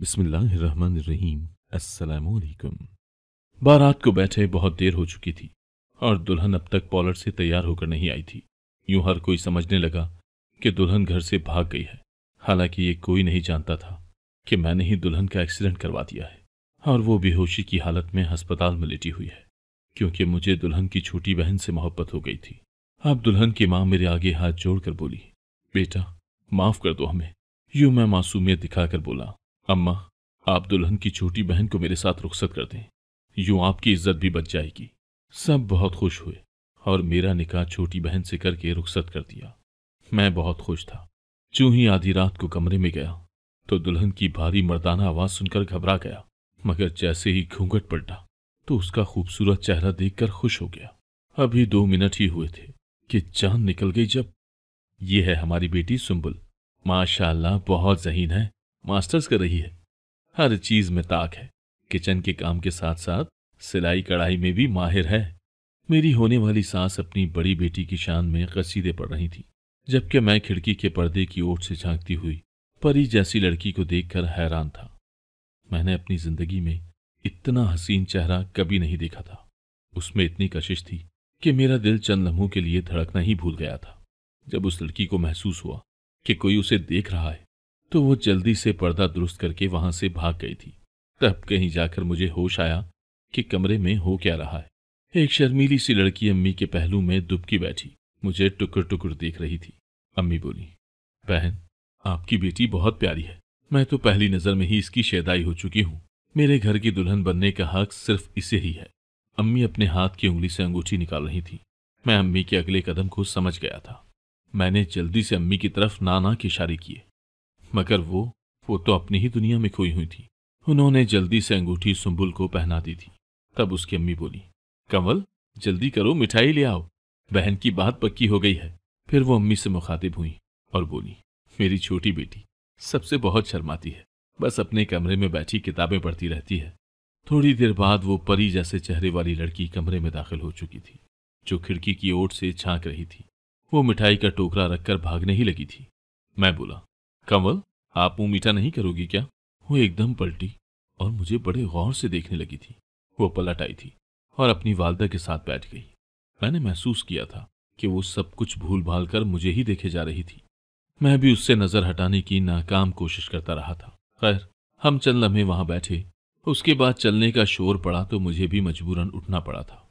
बिस्मिल्लाहिर्रहमानिर्रहीम अस्सलामुअलैकुम बारात को बैठे बहुत देर हो चुकी थी और दुल्हन अब तक पॉलर से तैयार होकर नहीं आई थी यूं हर कोई समझने लगा कि दुल्हन घर से भाग गई है हालांकि ये कोई नहीं जानता था कि मैंने ही दुल्हन का एक्सीडेंट करवा दिया है और वो बेहोशी की हालत में अस्पताल में लेटी हुई है क्योंकि मुझे दुल्हन की छोटी बहन से मोहब्बत हो गई थी अब दुल्हन की माँ मेरे आगे हाथ जोड़कर बोली बेटा माफ कर दो हमें यूं मैं मासूमियत दिखाकर बोला अम्मा आप दुल्हन की छोटी बहन को मेरे साथ रुखसत कर दें यूं आपकी इज्जत भी बच जाएगी सब बहुत खुश हुए और मेरा निकाह छोटी बहन से करके रुखसत कर दिया मैं बहुत खुश था चूं ही आधी रात को कमरे में गया तो दुल्हन की भारी मर्दाना आवाज सुनकर घबरा गया मगर जैसे ही घूंघट पलटा तो उसका खूबसूरत चेहरा देखकर खुश हो गया अभी दो मिनट ही हुए थे कि जान निकल गई जब ये है हमारी बेटी सुम्बुल माशाल्लाह बहुत जहीन है मास्टर्स कर रही है हर चीज में ताक है किचन के काम के साथ साथ सिलाई कढ़ाई में भी माहिर है मेरी होने वाली सांस अपनी बड़ी बेटी की शान में कसीदे पड़ रही थी जबकि मैं खिड़की के पर्दे की ओर से झांकती हुई परी जैसी लड़की को देखकर हैरान था मैंने अपनी जिंदगी में इतना हसीन चेहरा कभी नहीं देखा था उसमें इतनी कशिश थी कि मेरा दिल चंद लम्हों के लिए धड़कना ही भूल गया था जब उस लड़की को महसूस हुआ कि कोई उसे देख रहा है तो वो जल्दी से पर्दा दुरुस्त करके वहां से भाग गई थी तब कहीं जाकर मुझे होश आया कि कमरे में हो क्या रहा है एक शर्मीली सी लड़की अम्मी के पहलू में दुबकी बैठी मुझे टुकुर टुकुर देख रही थी अम्मी बोली बहन आपकी बेटी बहुत प्यारी है मैं तो पहली नजर में ही इसकी शेदाई हो चुकी हूँ मेरे घर की दुल्हन बनने का हक सिर्फ इसे ही है अम्मी अपने हाथ की उंगली से अंगूठी निकाल रही थी मैं अम्मी के अगले कदम को समझ गया था मैंने जल्दी से अम्मी की तरफ नाना के इशारे किए मगर वो वो तो अपनी ही दुनिया में खोई हुई थी उन्होंने जल्दी से अंगूठी सुम्बुल को पहना दी थी तब उसकी अम्मी बोली कंवल जल्दी करो मिठाई ले आओ बहन की बात पक्की हो गई है फिर वो अम्मी से मुखातिब हुई और बोली मेरी छोटी बेटी सबसे बहुत शर्माती है बस अपने कमरे में बैठी किताबें पढ़ती रहती है थोड़ी देर बाद वो परी जैसे चेहरे वाली लड़की कमरे में दाखिल हो चुकी थी जो खिड़की की ओर से झांक रही थी वो मिठाई का टोकरा रखकर भागने ही लगी थी मैं बोला कंवल आप मुंह मीठा नहीं करोगी क्या वो एकदम पलटी और मुझे बड़े गौर से देखने लगी थी वो पलट आई थी और अपनी वालदा के साथ बैठ गई मैंने महसूस किया था कि वो सब कुछ भूल भाल कर मुझे ही देखे जा रही थी मैं भी उससे नजर हटाने की नाकाम कोशिश करता रहा था खैर हम चंद लम्हे वहां बैठे उसके बाद चलने का शोर पड़ा तो मुझे भी मजबूरन उठना पड़ा था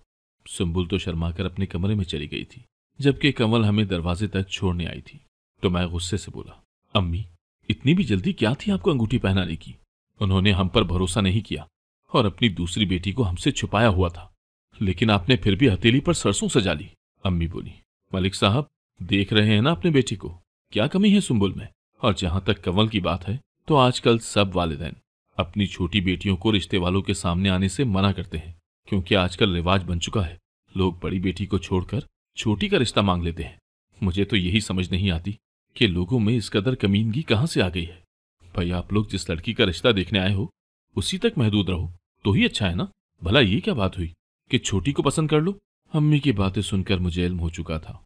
सुम्बुल तो शर्माकर अपने कमरे में चली गई थी जबकि कंवल हमें दरवाजे तक छोड़ने आई थी तो मैं गुस्से से बोला अम्मी इतनी भी जल्दी क्या थी आपको अंगूठी पहनाने की उन्होंने हम पर भरोसा नहीं किया और अपनी दूसरी बेटी को हमसे छुपाया हुआ था लेकिन आपने फिर भी हथेली पर सरसों सजा ली अम्मी बोली मलिक साहब देख रहे हैं ना अपने बेटी को क्या कमी है सुम्बुल में और जहां तक कंवल की बात है तो आजकल सब वालदेन अपनी छोटी बेटियों को रिश्ते वालों के सामने आने से मना करते हैं क्योंकि आजकल रिवाज बन चुका है लोग बड़ी बेटी को छोड़कर छोटी का रिश्ता मांग लेते हैं मुझे तो यही समझ नहीं आती कि लोगों में इस कदर कमीनगी कहां से आ गई है भाई आप लोग जिस लड़की का रिश्ता देखने आए हो उसी तक महदूद रहो तो ही अच्छा है ना भला ये क्या बात हुई कि छोटी को पसंद कर लो अम्मी की बातें सुनकर मुझे इल्म हो चुका था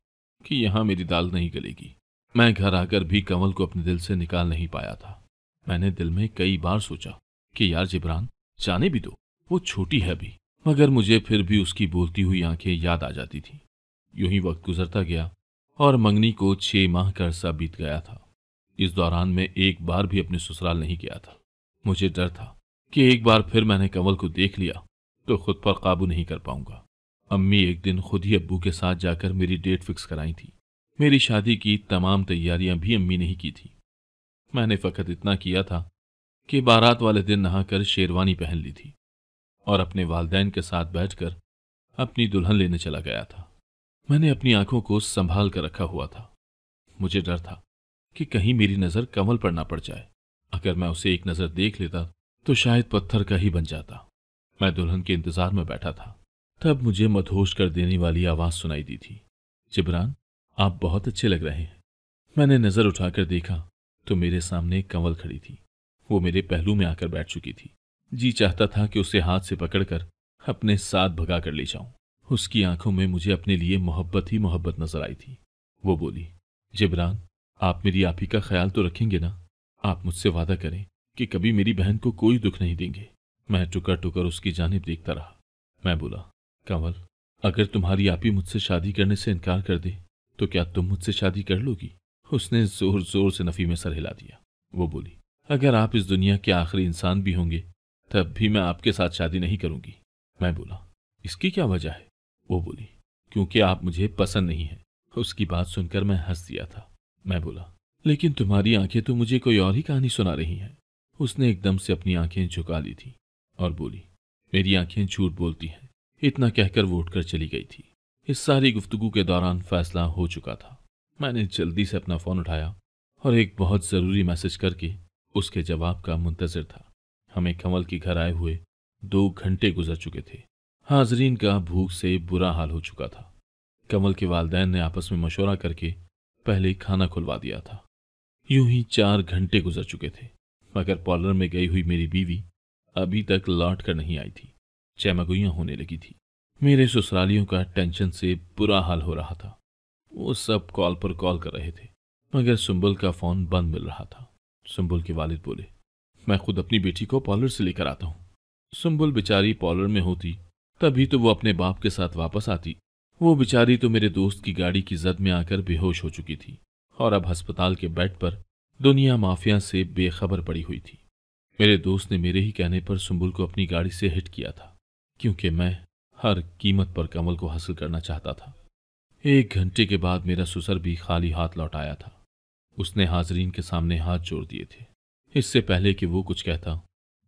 कि यहां मेरी दाल नहीं गलेगी मैं घर आकर भी कंवल को अपने दिल से निकाल नहीं पाया था मैंने दिल में कई बार सोचा कि यार जिब्रान जाने भी दो वो छोटी है अभी मगर मुझे फिर भी उसकी बोलती हुई आंखें याद आ जाती थी यूं ही वक्त गुजरता गया और मंगनी को छह माह का अरसा बीत गया था इस दौरान मैं एक बार भी अपने ससुराल नहीं गया था मुझे डर था कि एक बार फिर मैंने कंवल को देख लिया तो खुद पर काबू नहीं कर पाऊंगा अम्मी एक दिन खुद ही अब्बू के साथ जाकर मेरी डेट फिक्स कराई थी मेरी शादी की तमाम तैयारियां भी अम्मी ने ही की थी मैंने फ़कत इतना किया था कि बारात वाले दिन नहाकर शेरवानी पहन ली थी और अपने वालदेन के साथ बैठकर अपनी दुल्हन लेने चला गया था मैंने अपनी आंखों को संभाल कर रखा हुआ था मुझे डर था कि कहीं मेरी नजर कमल पर ना पड़ जाए अगर मैं उसे एक नजर देख लेता तो शायद पत्थर का ही बन जाता मैं दुल्हन के इंतजार में बैठा था तब मुझे मधोश कर देने वाली आवाज सुनाई दी थी जिब्रान आप बहुत अच्छे लग रहे हैं मैंने नजर उठाकर देखा तो मेरे सामने कंवल खड़ी थी वो मेरे पहलू में आकर बैठ चुकी थी जी चाहता था कि उसे हाथ से पकड़कर अपने साथ भगा कर ले जाऊं उसकी आंखों में मुझे अपने लिए मोहब्बत ही मोहब्बत नजर आई थी वो बोली जिब्रान आप मेरी आपी का ख्याल तो रखेंगे ना आप मुझसे वादा करें कि कभी मेरी बहन को कोई दुख नहीं देंगे मैं टुकर टुकर उसकी जानब देखता रहा मैं बोला कंवल अगर तुम्हारी आपी मुझसे शादी करने से इनकार कर दे तो क्या तुम मुझसे शादी कर लोगी उसने जोर जोर से नफी में सर हिला दिया वो बोली अगर आप इस दुनिया के आखिरी इंसान भी होंगे तब भी मैं आपके साथ शादी नहीं करूंगी मैं बोला इसकी क्या वजह है वो बोली क्योंकि आप मुझे पसंद नहीं है उसकी बात सुनकर मैं हंस दिया था मैं बोला लेकिन तुम्हारी आंखें तो मुझे कोई और ही कहानी सुना रही हैं उसने एकदम से अपनी आंखें झुका ली थी और बोली मेरी आंखें झूठ बोलती हैं इतना कहकर वो उठकर चली गई थी इस सारी गुफ्तगु के दौरान फैसला हो चुका था मैंने जल्दी से अपना फ़ोन उठाया और एक बहुत ज़रूरी मैसेज करके उसके जवाब का मुंतज़र था हमें कंवल के घर आए हुए दो घंटे गुजर चुके थे हाजरीन का भूख से बुरा हाल हो चुका था कमल के वालदेन ने आपस में मशवरा करके पहले खाना खुलवा दिया था यूं ही चार घंटे गुजर चुके थे मगर पार्लर में गई हुई मेरी बीवी अभी तक लौट कर नहीं आई थी चैमगुइयां होने लगी थी मेरे ससुरालियों का टेंशन से बुरा हाल हो रहा था वो सब कॉल पर कॉल कर रहे थे मगर सुंबुल का फ़ोन बंद मिल रहा था सुंबुल के वालिद बोले मैं खुद अपनी बेटी को पार्लर से लेकर आता हूँ सुंबुल बेचारी पार्लर में होती तभी तो वो अपने बाप के साथ वापस आती वो बेचारी तो मेरे दोस्त की गाड़ी की जद में आकर बेहोश हो चुकी थी और अब अस्पताल के बेड पर दुनिया माफिया से बेखबर पड़ी हुई थी मेरे दोस्त ने मेरे ही कहने पर सुम्बुल को अपनी गाड़ी से हिट किया था क्योंकि मैं हर कीमत पर कमल को हासिल करना चाहता था एक घंटे के बाद मेरा सुसर भी खाली हाथ लौट आया था उसने हाजरीन के सामने हाथ जोड़ दिए थे इससे पहले कि वो कुछ कहता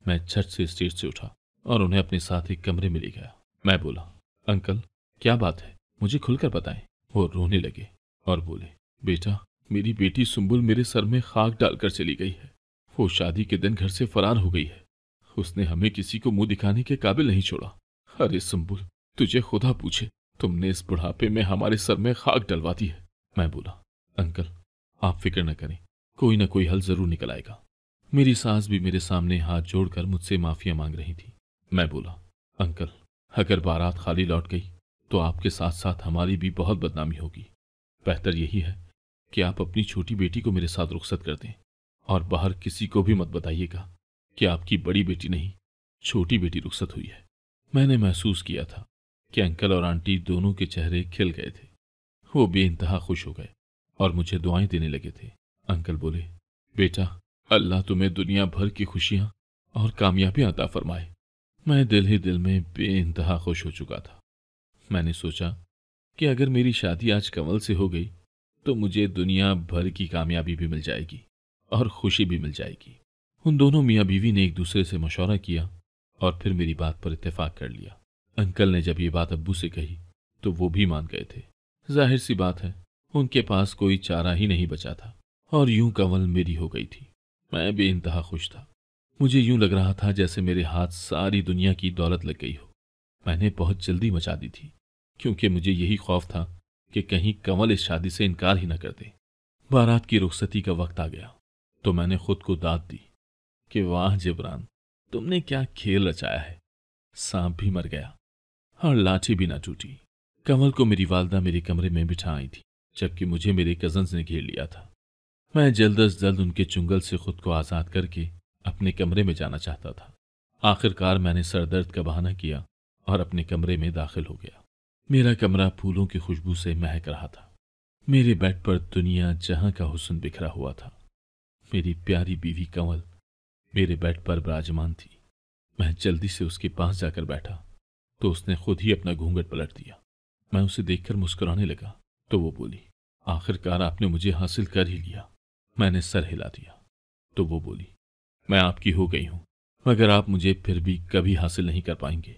मैं छठ से स्टेज से उठा और उन्हें अपने साथ एक कमरे में ले गया मैं बोला अंकल क्या बात है मुझे खुलकर बताएं वो रोने लगे और बोले बेटा मेरी बेटी सुम्बुल मेरे सर में खाक डालकर चली गई है वो शादी के दिन घर से फरार हो गई है उसने हमें किसी को मुंह दिखाने के काबिल नहीं छोड़ा अरे सुम्बुल तुझे खुदा पूछे तुमने इस बुढ़ापे में हमारे सर में खाक डलवा दी है मैं बोला अंकल आप फिक्र न करें कोई ना कोई हल जरूर निकल आएगा मेरी सास भी मेरे सामने हाथ जोड़कर मुझसे माफिया मांग रही थी मैं बोला अंकल अगर बारात खाली लौट गई तो आपके साथ साथ हमारी भी बहुत बदनामी होगी बेहतर यही है कि आप अपनी छोटी बेटी को मेरे साथ रुख्सत कर दें और बाहर किसी को भी मत बताइएगा कि आपकी बड़ी बेटी नहीं छोटी बेटी रुखसत हुई है मैंने महसूस किया था कि अंकल और आंटी दोनों के चेहरे खिल गए थे वो बेानतहा खुश हो गए और मुझे दुआएं देने लगे थे अंकल बोले बेटा अल्लाह तुम्हें दुनिया भर की खुशियां और कामयाबी अता फरमाए मैं दिल ही दिल में बेानतहा खुश हो चुका था मैंने सोचा कि अगर मेरी शादी आज कमल से हो गई तो मुझे दुनिया भर की कामयाबी भी मिल जाएगी और खुशी भी मिल जाएगी उन दोनों मियाँ बीवी ने एक दूसरे से मशवरा किया और फिर मेरी बात पर इतफाक़ कर लिया अंकल ने जब ये बात अब्बू से कही तो वो भी मान गए थे जाहिर सी बात है उनके पास कोई चारा ही नहीं बचा था और यूं कंवल मेरी हो गई थी मैं बेानतहा खुश था मुझे यूं लग रहा था जैसे मेरे हाथ सारी दुनिया की दौलत लग गई हो मैंने बहुत जल्दी मचा दी थी क्योंकि मुझे यही खौफ था कि कहीं कंवल इस शादी से इनकार ही न कर दे बारात की रुखसती का वक्त आ गया तो मैंने खुद को दाद दी कि वाह जिबरान तुमने क्या खेल रचाया है सांप भी मर गया और लाठी भी ना टूटी कंवल को मेरी वालदा मेरे कमरे में बिठा आई थी जबकि मुझे मेरे कजन्स ने घेर लिया था मैं जल्द अज जल्द उनके चुंगल से खुद को आज़ाद करके अपने कमरे में जाना चाहता था आखिरकार मैंने सरदर्द का बहाना किया और अपने कमरे में दाखिल हो गया मेरा कमरा फूलों की खुशबू से महक रहा था मेरे बेड पर दुनिया जहां का हुसन बिखरा हुआ था मेरी प्यारी बीवी कंवल मेरे बेड पर विराजमान थी मैं जल्दी से उसके पास जाकर बैठा तो उसने खुद ही अपना घूंघट पलट दिया मैं उसे देखकर मुस्कुराने लगा तो वो बोली आखिरकार आपने मुझे हासिल कर ही लिया मैंने सर हिला दिया तो वो बोली मैं आपकी हो गई हूं मगर आप मुझे फिर भी कभी हासिल नहीं कर पाएंगे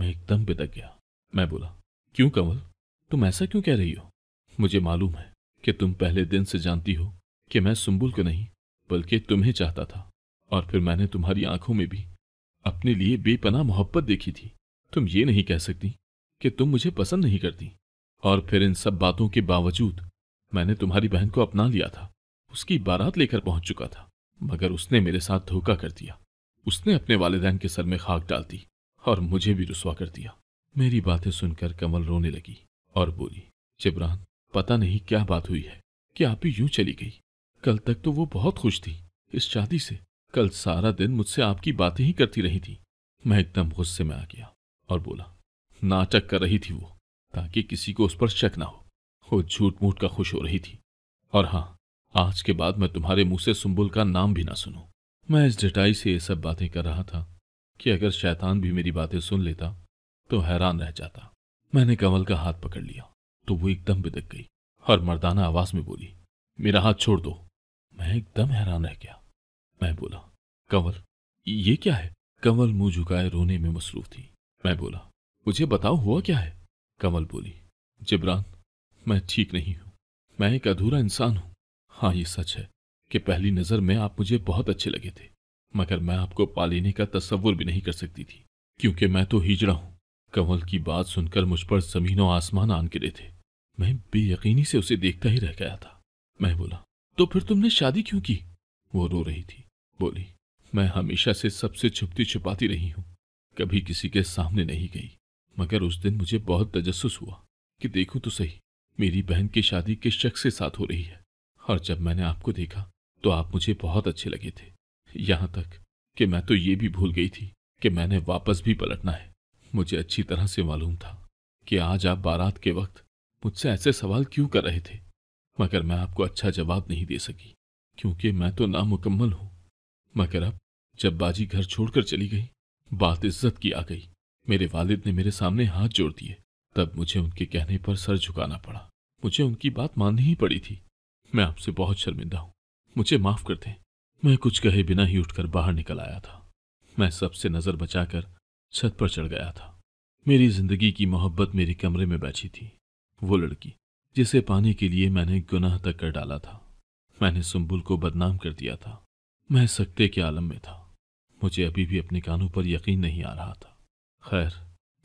मैं एकदम बिदक गया मैं बोला क्यों कंवर तुम ऐसा क्यों कह रही हो मुझे मालूम है कि तुम पहले दिन से जानती हो कि मैं सुम्बुल को नहीं बल्कि तुम्हें चाहता था और फिर मैंने तुम्हारी आंखों में भी अपने लिए बेपना मोहब्बत देखी थी तुम ये नहीं कह सकती कि तुम मुझे पसंद नहीं करती और फिर इन सब बातों के बावजूद मैंने तुम्हारी बहन को अपना लिया था उसकी बारात लेकर पहुंच चुका था मगर उसने मेरे साथ धोखा कर दिया उसने अपने वालदेन के सर में खाक डाल दी और मुझे भी रुसवा कर दिया मेरी बातें सुनकर कमल रोने लगी और बोली जिब्रान पता नहीं क्या बात हुई है कि आप ही यूं चली गई कल तक तो वो बहुत खुश थी इस शादी से कल सारा दिन मुझसे आपकी बातें ही करती रही थी मैं एकदम गुस्से में आ गया और बोला नाटक कर रही थी वो ताकि किसी को उस पर शक ना हो वो झूठ मूठ का खुश हो रही थी और हाँ आज के बाद मैं तुम्हारे मुंह से सुम्बुल का नाम भी ना सुनू मैं इस जटाई से ये सब बातें कर रहा था कि अगर शैतान भी मेरी बातें सुन लेता तो हैरान रह जाता मैंने कंवल का हाथ पकड़ लिया तो वो एकदम बिदक गई और मर्दाना आवाज में बोली मेरा हाथ छोड़ दो मैं एकदम हैरान रह गया मैं बोला कंवल ये क्या है कंवल मुंह झुकाए रोने में मसरूफ थी मैं बोला मुझे बताओ हुआ क्या है कंवल बोली जिब्रान मैं ठीक नहीं हूं मैं एक अधूरा इंसान हूं हाँ ये सच है कि पहली नज़र में आप मुझे बहुत अच्छे लगे थे मगर मैं आपको पा लेने का तस्वुर भी नहीं कर सकती थी क्योंकि मैं तो हिजड़ा हूं कंवल की बात सुनकर मुझ पर जमीन और आसमान आन गिरे थे मैं बेयकीनी से उसे देखता ही रह गया था मैं बोला तो फिर तुमने शादी क्यों की वो रो रही थी बोली मैं हमेशा से सबसे छुपती छुपाती रही हूं कभी किसी के सामने नहीं गई मगर उस दिन मुझे बहुत तजस्स हुआ कि देखूं तो सही मेरी बहन की शादी किस शख्स के साथ हो रही है और जब मैंने आपको देखा तो आप मुझे बहुत अच्छे लगे थे यहां तक कि मैं तो ये भी भूल गई थी कि मैंने वापस भी पलटना है मुझे अच्छी तरह से मालूम था कि आज आप बारात के वक्त मुझसे ऐसे सवाल क्यों कर रहे थे मगर मैं आपको अच्छा जवाब नहीं दे सकी क्योंकि मैं तो नामुकम्मल हूं मगर अब जब बाजी घर छोड़कर चली गई बात इज्जत की आ गई मेरे वालिद ने मेरे सामने हाथ जोड़ दिए तब मुझे उनके कहने पर सर झुकाना पड़ा मुझे उनकी बात माननी ही पड़ी थी मैं आपसे बहुत शर्मिंदा हूँ मुझे माफ कर दें मैं कुछ कहे बिना ही उठकर बाहर निकल आया था मैं सबसे नजर बचाकर छत पर चढ़ गया था मेरी जिंदगी की मोहब्बत मेरे कमरे में बैठी थी वो लड़की जिसे पाने के लिए मैंने गुनाह तक कर डाला था मैंने सुम्बुल को बदनाम कर दिया था मैं सकते के आलम में था मुझे अभी भी अपने कानों पर यकीन नहीं आ रहा था खैर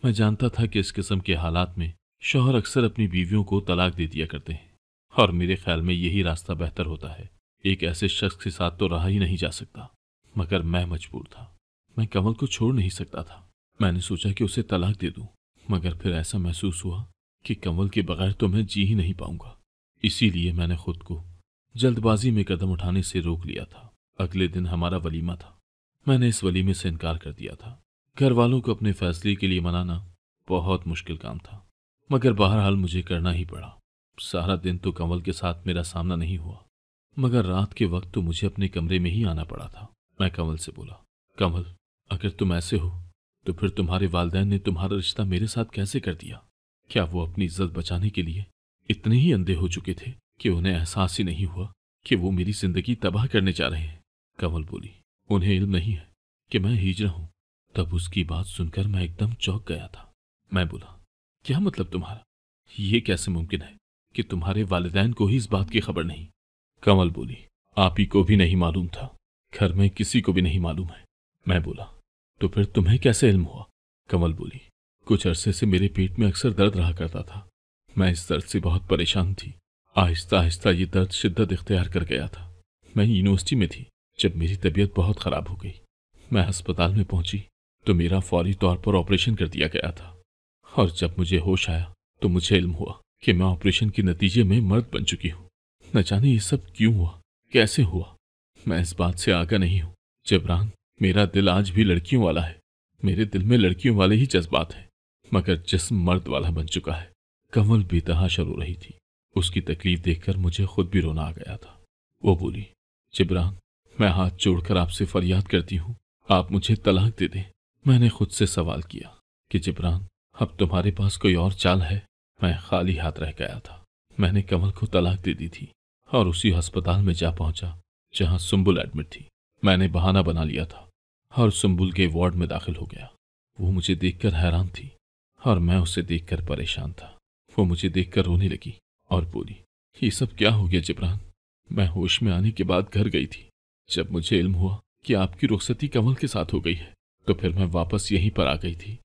मैं जानता था कि इस किस्म के हालात में शोहर अक्सर अपनी बीवियों को तलाक दे दिया करते हैं और मेरे ख्याल में यही रास्ता बेहतर होता है एक ऐसे शख्स के साथ तो रहा ही नहीं जा सकता मगर मैं मजबूर था मैं कमल को छोड़ नहीं सकता था मैंने सोचा कि उसे तलाक दे दूं, मगर फिर ऐसा महसूस हुआ कि कंवल के बगैर तो मैं जी ही नहीं पाऊंगा इसीलिए मैंने खुद को जल्दबाजी में कदम उठाने से रोक लिया था अगले दिन हमारा वलीमा था मैंने इस वलीमे से इनकार कर दिया था घर वालों को अपने फैसले के लिए मनाना बहुत मुश्किल काम था मगर बहरहाल मुझे करना ही पड़ा सारा दिन तो कंवल के साथ मेरा सामना नहीं हुआ मगर रात के वक्त तो मुझे अपने कमरे में ही आना पड़ा था मैं कंवल से बोला कंवल अगर तुम ऐसे हो तो फिर तुम्हारे वालदेन ने तुम्हारा रिश्ता मेरे साथ कैसे कर दिया क्या वो अपनी इज्जत बचाने के लिए इतने ही अंधे हो चुके थे कि उन्हें एहसास ही नहीं हुआ कि वो मेरी जिंदगी तबाह करने जा रहे हैं कंवल बोली उन्हें इल्म नहीं है कि मैं रहा हूं तब उसकी बात सुनकर मैं एकदम चौंक गया था मैं बोला क्या मतलब तुम्हारा ये कैसे मुमकिन है कि तुम्हारे वालदेन को ही इस बात की खबर नहीं कमल बोली आप ही को भी नहीं मालूम था घर में किसी को भी नहीं मालूम है मैं बोला तो फिर तुम्हें कैसे इल्म हुआ कमल बोली कुछ अरसे से मेरे पेट में अक्सर दर्द रहा करता था मैं इस दर्द से बहुत परेशान थी आहिस्ता आहिस्ता ये दर्द शिद्दत इख्तियार कर गया था मैं यूनिवर्सिटी में थी जब मेरी तबीयत बहुत ख़राब हो गई मैं अस्पताल में पहुंची तो मेरा फौरी तौर पर ऑपरेशन कर दिया गया था और जब मुझे होश आया तो मुझे इल्म हुआ कि मैं ऑपरेशन के नतीजे में मर्द बन चुकी हूँ न जाने ये सब क्यों हुआ कैसे हुआ मैं इस बात से आगा नहीं हूँ जबरान मेरा दिल आज भी लड़कियों वाला है मेरे दिल में लड़कियों वाले ही जज्बात हैं मगर जिसम मर्द वाला बन चुका है कंवल बेतहा शुरू रही थी उसकी तकलीफ देखकर मुझे खुद भी रोना आ गया था वो बोली जिब्रान मैं हाथ जोड़कर आपसे फरियाद करती हूँ आप मुझे तलाक दे दें मैंने खुद से सवाल किया कि जिब्रान अब तुम्हारे पास कोई और चाल है मैं खाली हाथ रह गया था मैंने कमल को तलाक दे दी थी और उसी अस्पताल में जा पहुंचा जहां सुम्बुल एडमिट थी मैंने बहाना बना लिया था और सुम्बुल के वार्ड में दाखिल हो गया वो मुझे देखकर हैरान थी और मैं उसे देखकर परेशान था वो मुझे देखकर रोने लगी और बोली ये सब क्या हो गया जिब्रान मैं होश में आने के बाद घर गई थी जब मुझे इल्म हुआ कि आपकी रुख्सती कमल के साथ हो गई है तो फिर मैं वापस यहीं पर आ गई थी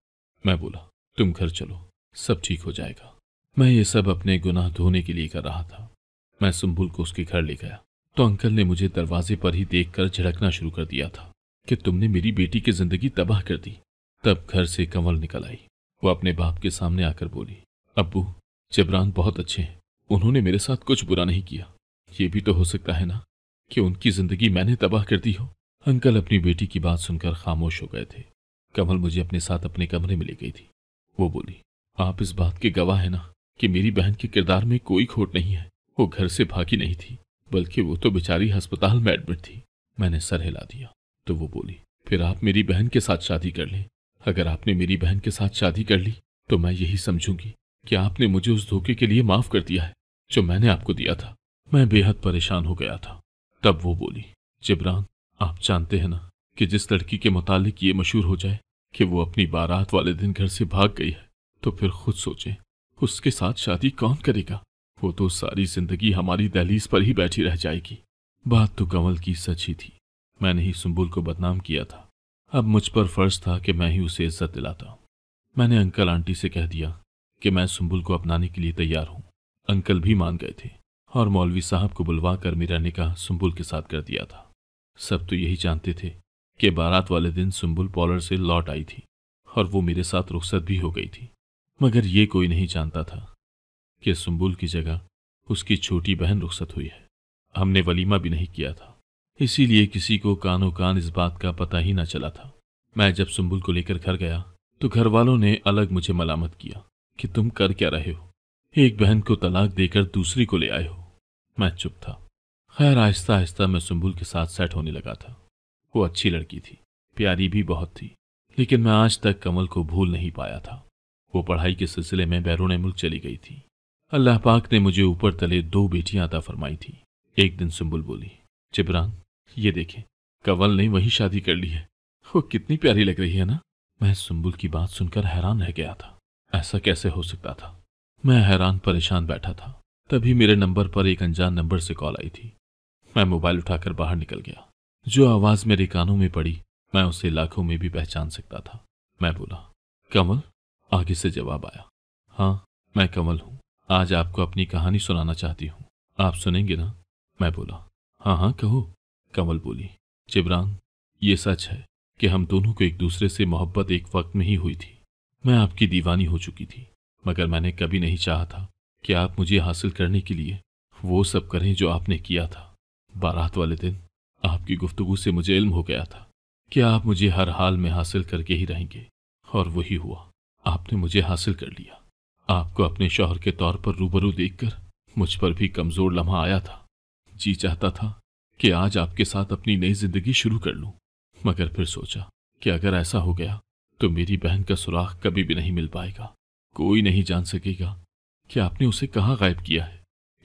मैं बोला तुम घर चलो सब ठीक हो जाएगा मैं ये सब अपने गुनाह धोने के लिए कर रहा था मैं सुम्बुल को उसके घर ले गया तो अंकल ने मुझे दरवाजे पर ही कर झड़कना शुरू कर दिया था कि तुमने मेरी बेटी की जिंदगी तबाह कर दी तब घर से कंवल निकल आई वो अपने बाप के सामने आकर बोली अब्बू जबरान बहुत अच्छे हैं उन्होंने मेरे साथ कुछ बुरा नहीं किया ये भी तो हो सकता है ना कि उनकी जिंदगी मैंने तबाह कर दी हो अंकल अपनी बेटी की बात सुनकर खामोश हो गए थे कमल मुझे अपने साथ अपने कमरे में ले गई थी वो बोली आप इस बात के गवाह हैं ना कि मेरी बहन के किरदार में कोई खोट नहीं है वो घर से भागी नहीं थी बल्कि वो तो बेचारी अस्पताल में एडमिट थी मैंने सर हिला दिया तो वो बोली फिर आप मेरी बहन के साथ शादी कर लें अगर आपने मेरी बहन के साथ शादी कर ली तो मैं यही समझूंगी कि आपने मुझे उस धोखे के लिए माफ कर दिया है जो मैंने आपको दिया था मैं बेहद परेशान हो गया था तब वो बोली जिब्रान आप जानते हैं ना कि जिस लड़की के मुतालिक ये मशहूर हो जाए कि वो अपनी बारात वाले दिन घर से भाग गई है तो फिर खुद सोचें उसके साथ शादी कौन करेगा वो तो सारी जिंदगी हमारी दहलीज पर ही बैठी रह जाएगी बात तो कंवल की सच ही थी मैंने ही सुम्बुल को बदनाम किया था अब मुझ पर फर्ज था कि मैं ही उसे इज्जत दिलाता हूँ मैंने अंकल आंटी से कह दिया कि मैं सुम्बुल को अपनाने के लिए तैयार हूँ अंकल भी मान गए थे और मौलवी साहब को बुलवा कर मेरा निकाह सुम्बुल के साथ कर दिया था सब तो यही जानते थे कि बारात वाले दिन सुम्बुल पॉलर से लौट आई थी और वो मेरे साथ रुख्सत भी हो गई थी मगर ये कोई नहीं जानता था कि सुम्बुल की जगह उसकी छोटी बहन रुखसत हुई है हमने वलीमा भी नहीं किया था इसीलिए किसी को कानो कान इस बात का पता ही ना चला था मैं जब सुम्बुल को लेकर घर गया तो घर वालों ने अलग मुझे मलामत किया कि तुम कर क्या रहे हो एक बहन को तलाक देकर दूसरी को ले आए हो मैं चुप था खैर आहिस्ता आहिस्ता मैं सुम्बुल के साथ सेट होने लगा था वो अच्छी लड़की थी प्यारी भी बहुत थी लेकिन मैं आज तक कमल को भूल नहीं पाया था वो पढ़ाई के सिलसिले में बैरून मुल्क चली गई थी अल्लाह पाक ने मुझे ऊपर तले दो बेटियां अदा फरमाई थी एक दिन सुम्बुल बोली चिबरान ये देखें कंवल ने वही शादी कर ली है वो कितनी प्यारी लग रही है ना मैं सुम्बुल की बात सुनकर हैरान रह गया था ऐसा कैसे हो सकता था मैं हैरान परेशान बैठा था तभी मेरे नंबर पर एक अनजान नंबर से कॉल आई थी मैं मोबाइल उठाकर बाहर निकल गया जो आवाज़ मेरे कानों में पड़ी मैं उसे लाखों में भी पहचान सकता था मैं बोला कमल आगे से जवाब आया हाँ मैं कमल हूं आज आपको अपनी कहानी सुनाना चाहती हूँ आप सुनेंगे ना मैं बोला हाँ हाँ कहो कमल बोली चिबरान ये सच है कि हम दोनों को एक दूसरे से मोहब्बत एक वक्त में ही हुई थी मैं आपकी दीवानी हो चुकी थी मगर मैंने कभी नहीं चाहा था कि आप मुझे हासिल करने के लिए वो सब करें जो आपने किया था बारात वाले दिन आपकी गुफ्तगु से मुझे इल्म हो गया था कि आप मुझे हर हाल में हासिल करके ही रहेंगे और वही हुआ आपने मुझे हासिल कर लिया आपको अपने शोहर के तौर पर रूबरू देखकर मुझ पर भी कमजोर लम्हा आया था जी चाहता था कि आज आपके साथ अपनी नई जिंदगी शुरू कर लूं मगर फिर सोचा कि अगर ऐसा हो गया तो मेरी बहन का सुराख कभी भी नहीं मिल पाएगा कोई नहीं जान सकेगा कि आपने उसे कहाँ गायब किया है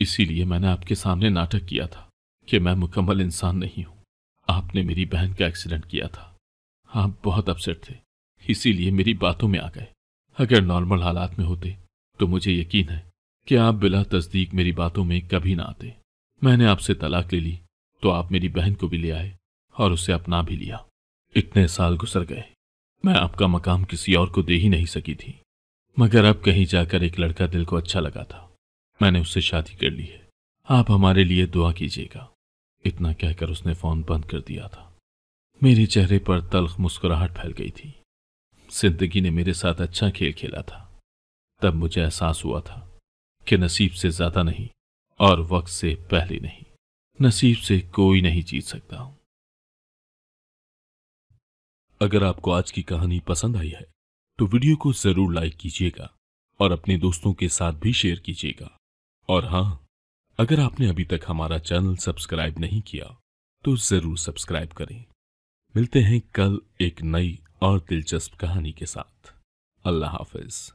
इसीलिए मैंने आपके सामने नाटक किया था कि मैं मुकम्मल इंसान नहीं हूं आपने मेरी बहन का एक्सीडेंट किया था आप बहुत अपसेट थे इसीलिए मेरी बातों में आ गए अगर नॉर्मल हालात में होते तो मुझे यकीन है कि आप बिला तस्दीक मेरी बातों में कभी ना आते मैंने आपसे तलाक ले ली तो आप मेरी बहन को भी ले आए और उसे अपना भी लिया इतने साल गुजर गए मैं आपका मकाम किसी और को दे ही नहीं सकी थी मगर अब कहीं जाकर एक लड़का दिल को अच्छा लगा था मैंने उससे शादी कर ली है आप हमारे लिए दुआ कीजिएगा इतना कहकर उसने फोन बंद कर दिया था मेरे चेहरे पर तलख मुस्कुराहट फैल गई थी जिंदगी ने मेरे साथ अच्छा खेल खेला था तब मुझे एहसास हुआ था कि नसीब से ज्यादा नहीं और वक्त से पहले नहीं नसीब से कोई नहीं जीत सकता हूं अगर आपको आज की कहानी पसंद आई है तो वीडियो को जरूर लाइक कीजिएगा और अपने दोस्तों के साथ भी शेयर कीजिएगा और हां अगर आपने अभी तक हमारा चैनल सब्सक्राइब नहीं किया तो जरूर सब्सक्राइब करें मिलते हैं कल एक नई और दिलचस्प कहानी के साथ अल्लाह हाफिज़